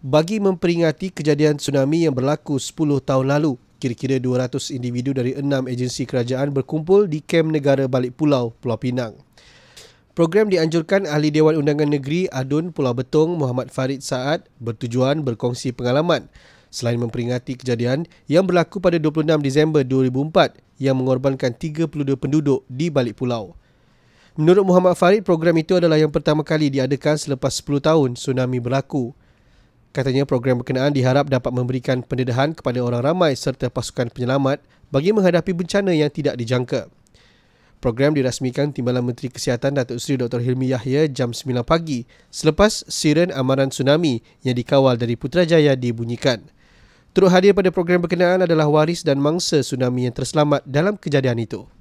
bagi memperingati kejadian tsunami yang berlaku 10 tahun lalu. Kira-kira 200 individu dari enam agensi kerajaan berkumpul di Kem Negara Balik Pulau, Pulau Pinang. Program dianjurkan Ahli Dewan Undangan Negeri Adun Pulau Betong Muhammad Farid Saad bertujuan berkongsi pengalaman selain memperingati kejadian yang berlaku pada 26 Disember 2004 yang mengorbankan 32 penduduk di Balik Pulau. Menurut Muhammad Farid, program itu adalah yang pertama kali diadakan selepas 10 tahun tsunami berlaku. Katanya program berkenaan diharap dapat memberikan pendedahan kepada orang ramai serta pasukan penyelamat bagi menghadapi bencana yang tidak dijangka. Program dirasmikan Timbalan Menteri Kesihatan Datuk Seri Dr. Hilmi Yahya jam 9 pagi selepas siren amaran tsunami yang dikawal dari Putrajaya dibunyikan. Turut hadir pada program berkenaan adalah waris dan mangsa tsunami yang terselamat dalam kejadian itu.